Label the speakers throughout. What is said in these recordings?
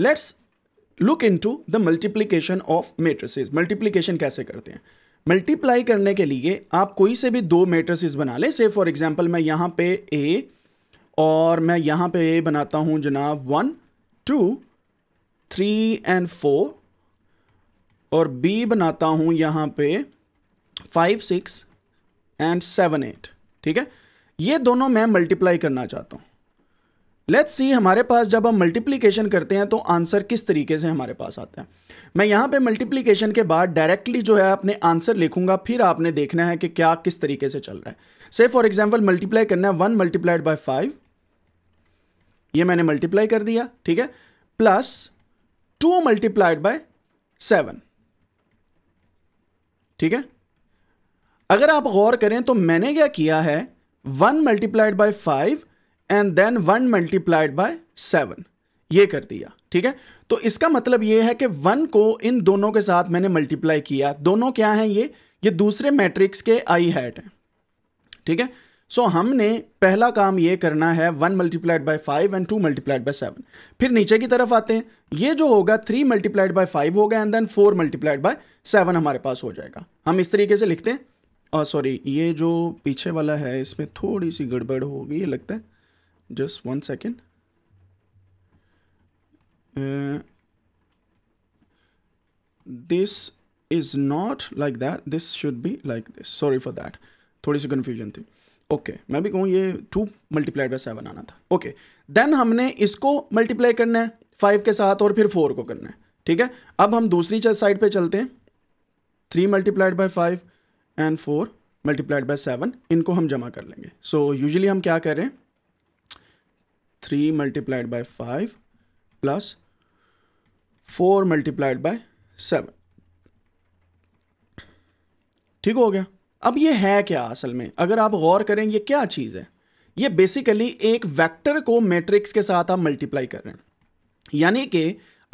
Speaker 1: let's look into the multiplication of matrices multiplication कैसे करते हैं मल्टीप्लाई करने के लिए आप कोई से भी दो मेट्रसेज बना लें से फॉर एग्जाम्पल मैं यहाँ पे ए और मैं यहाँ पे ए बनाता हूँ जनाब one two three and four और बी बनाता हूँ यहाँ पे five six and seven eight ठीक है ये दोनों मैं मल्टीप्लाई करना चाहता हूँ लेट्स सी हमारे पास जब हम मल्टीप्लीकेशन करते हैं तो आंसर किस तरीके से हमारे पास आता है मैं यहाँ पे मल्टीप्लीकेशन के बाद डायरेक्टली जो है अपने आंसर लिखूंगा फिर आपने देखना है कि क्या किस तरीके से चल रहा है से फॉर एग्जाम्पल मल्टीप्लाई करना है वन मल्टीप्लाइड बाई फाइव ये मैंने मल्टीप्लाई कर दिया ठीक है plus two multiplied by seven ठीक है अगर आप गौर करें तो मैंने क्या किया है one multiplied by five and then one multiplied by seven ये कर दिया ठीक है तो इसका मतलब ये है कि वन को इन दोनों के साथ मैंने मल्टीप्लाई किया दोनों क्या हैं ये ये दूसरे मैट्रिक्स के आई हैट हैं ठीक है सो so, हमने पहला काम ये करना है one multiplied by five and two multiplied by seven फिर नीचे की तरफ आते हैं ये जो होगा थ्री मल्टीप्लाइड बाई फाइव होगा and then four multiplied by seven हमारे पास हो जाएगा हम इस तरीके से लिखते हैं सॉरी ये जो पीछे वाला है इसमें थोड़ी सी गड़बड़ होगी ये लगता है just one second uh, this is not like that this should be like this sorry for that थोड़ी सी कन्फ्यूजन थी ओके okay, मैं भी कहूँ ये टू मल्टीप्लाई बाय सेवन आना था ओके okay, देन हमने इसको मल्टीप्लाई करना है फाइव के साथ और फिर फोर को करना है ठीक है अब हम दूसरी साइड पे चलते हैं three multiplied by five and four multiplied by seven इनको हम जमा कर लेंगे सो so, यूजली हम क्या कर रहे हैं 3 multiplied by 5 plus 4 multiplied by 7 ठीक हो गया अब ये है क्या असल में अगर आप गौर करें ये क्या चीज़ है ये बेसिकली एक वेक्टर को मैट्रिक्स के साथ आप मल्टीप्लाई कर रहे हैं यानी कि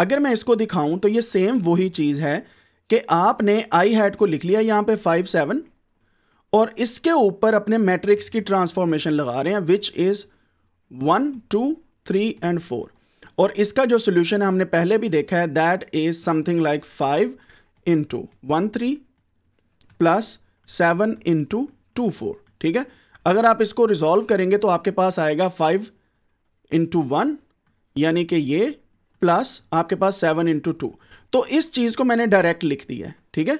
Speaker 1: अगर मैं इसको दिखाऊं तो ये सेम वही चीज़ है कि आपने आई हैट को लिख लिया यहाँ पे फाइव सेवन और इसके ऊपर अपने मैट्रिक्स की ट्रांसफॉर्मेशन लगा रहे हैं which is one two three and four और इसका जो सोल्यूशन है हमने पहले भी देखा है that is something like five into one three plus seven into two four ठीक है अगर आप इसको रिजॉल्व करेंगे तो आपके पास आएगा फाइव इंटू वन यानी कि ये प्लस आपके पास सेवन इंटू टू तो इस चीज़ को मैंने डायरेक्ट लिख दी है ठीक है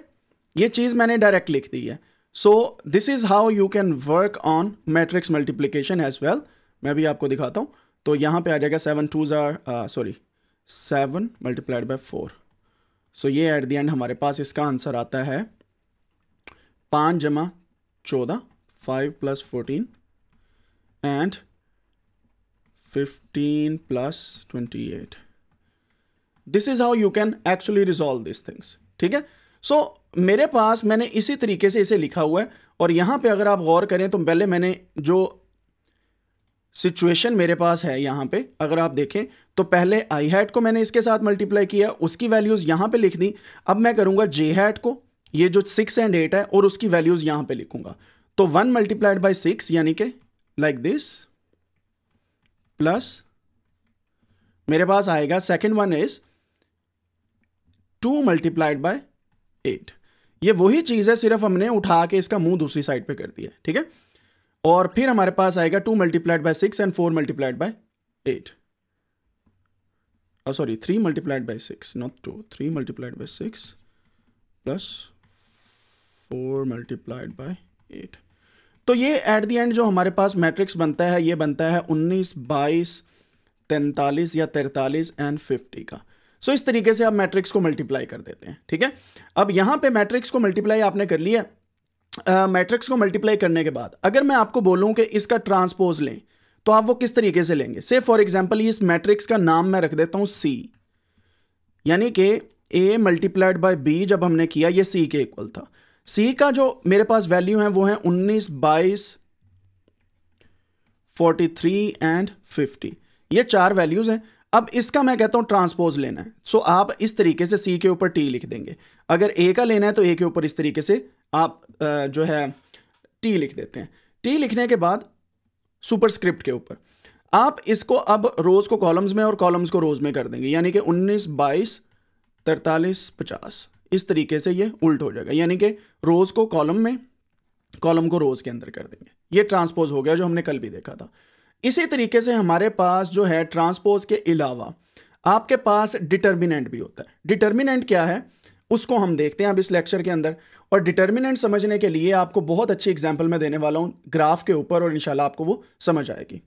Speaker 1: ये चीज़ मैंने डायरेक्ट लिख दी है so this is how you can work on matrix multiplication as well मैं भी आपको दिखाता हूँ तो यहाँ पे आ जाएगा सेवन टू ज़ार sorry seven multiplied by four so ये एट द एंड हमारे पास इसका आंसर आता है पाँच जमा चौदह five plus fourteen and fifteen plus twenty eight this is how you can actually resolve this things ठीक है सो so, मेरे पास मैंने इसी तरीके से इसे लिखा हुआ है और यहां पे अगर आप गौर करें तो पहले मैंने जो सिचुएशन मेरे पास है यहाँ पे अगर आप देखें तो पहले आई हैट को मैंने इसके साथ मल्टीप्लाई किया उसकी वैल्यूज़ यहाँ पे लिख दी अब मैं करूँगा जे हैट को ये जो सिक्स एंड एट है और उसकी वैल्यूज़ यहाँ पे लिखूँगा तो वन मल्टीप्लाइड बाई सिक्स यानी कि लाइक दिस प्लस मेरे पास आएगा second one is two multiplied by eight ये वही चीज़ है सिर्फ हमने उठा के इसका मुंह दूसरी साइड पे कर दिया है ठीक है और फिर हमारे पास आएगा two multiplied by six and four multiplied by eight sorry three multiplied by six not two three multiplied by six plus four multiplied by eight तो ये एट द एंड जो हमारे पास मैट्रिक्स बनता है ये बनता है उन्नीस बाईस तैंतालीस या तैंतालीस एंड फिफ्टी का सो so, इस तरीके से आप मैट्रिक्स को मल्टीप्लाई कर देते हैं ठीक है अब यहां पे मैट्रिक्स को मल्टीप्लाई आपने कर लिया मैट्रिक्स uh, को मल्टीप्लाई करने के बाद अगर मैं आपको बोलूं कि इसका ट्रांसपोज लें तो आप वो किस तरीके से लेंगे से फॉर एग्जाम्पल इस मैट्रिक्स का नाम मैं रख देता हूं सी यानी कि ए मल्टीप्लाइड बाय बी जब हमने किया ये सी के इक्वल था सी का जो मेरे पास वैल्यू है वो है 19, 22, 43 एंड 50 ये चार वैल्यूज़ हैं अब इसका मैं कहता हूं ट्रांसपोज लेना है सो so, आप इस तरीके से सी के ऊपर टी लिख देंगे अगर ए का लेना है तो ए के ऊपर इस तरीके से आप जो है टी लिख देते हैं टी लिखने के बाद सुपरस्क्रिप्ट के ऊपर आप इसको अब रोज़ को कॉलम्स में और कॉलम्स को रोज़ में कर देंगे यानी कि 19, 22, 43, 50 इस तरीके से ये उल्ट हो जाएगा यानी कि रोज़ को कॉलम में कॉलम को रोज़ के अंदर कर देंगे ये ट्रांसपोज हो गया जो हमने कल भी देखा था इसी तरीके से हमारे पास जो है ट्रांसपोज के अलावा आपके पास डिटर्मिनेंट भी होता है डिटर्मिनेंट क्या है उसको हम देखते हैं अब इस लेक्चर के अंदर और डिटर्मिनेंट समझने के लिए आपको बहुत अच्छी एग्जाम्पल मैं देने वाला हूँ ग्राफ के ऊपर और इनशाला आपको वो समझ आएगी